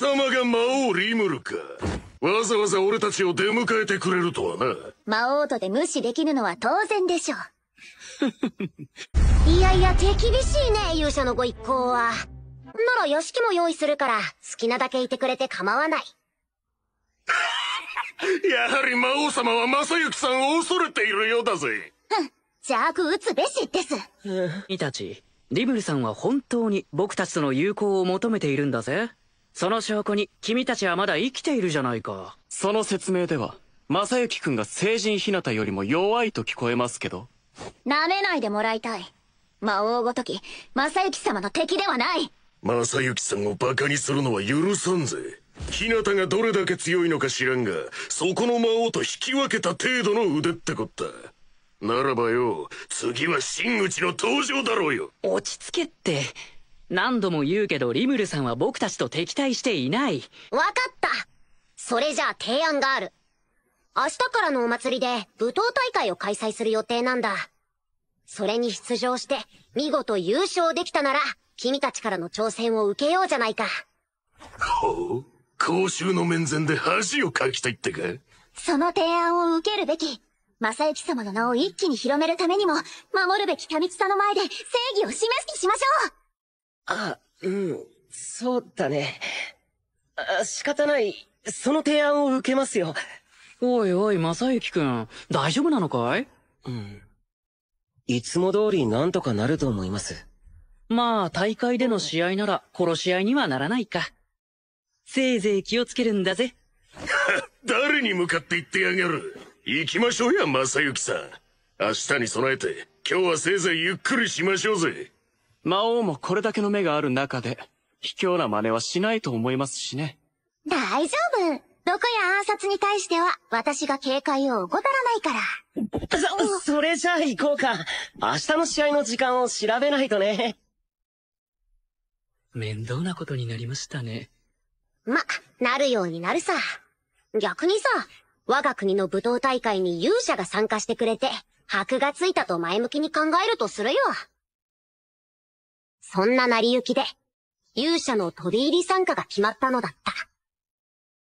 様が魔王リムルかわざわざ俺たちを出迎えてくれるとはな魔王とで無視できぬのは当然でしょう いやいや手厳しいね勇者のご一行はなら屋敷も用意するから好きなだけいてくれて構わない やはり魔王様は正幸さんを恐れているようだぜふん邪悪打つべしです君たちリムルさんは本当に僕たちとの友好を求めているんだぜその証拠に君たちはまだ生きているじゃないか。その説明では、正幸君が成人ひなたよりも弱いと聞こえますけど。なめないでもらいたい。魔王ごとき、正幸様の敵ではない正幸さんを馬鹿にするのは許さんぜ。ひなたがどれだけ強いのか知らんが、そこの魔王と引き分けた程度の腕ってこった。ならばよ、次は真打の登場だろうよ。落ち着けって。何度も言うけどリムルさんは僕たちと敵対していない分かったそれじゃあ提案がある明日からのお祭りで舞踏大会を開催する予定なんだそれに出場して見事優勝できたなら君たちからの挑戦を受けようじゃないかほう公衆の面前で恥をかきたいってかその提案を受けるべき正幸様の名を一気に広めるためにも守るべき民草の前で正義を示す気しましょうあ、うん、そうだね。あ仕方ない、その提案を受けますよ。おいおい、正幸くん、大丈夫なのかいうん。いつも通りなんとかなると思います。まあ、大会での試合なら殺し合いにはならないか。せいぜい気をつけるんだぜ。誰に向かって言ってやがる行きましょうや、正幸さん。明日に備えて、今日はせいぜいゆっくりしましょうぜ。魔王もこれだけの目がある中で、卑怯な真似はしないと思いますしね。大丈夫毒や暗殺に対しては、私が警戒を怠らないから。そ、それじゃあ行こうか。明日の試合の時間を調べないとね。面倒なことになりましたね。ま、なるようになるさ。逆にさ、我が国の武踏大会に勇者が参加してくれて、箔がついたと前向きに考えるとするよ。そんな成り行きで、勇者の飛び入り参加が決まったのだった。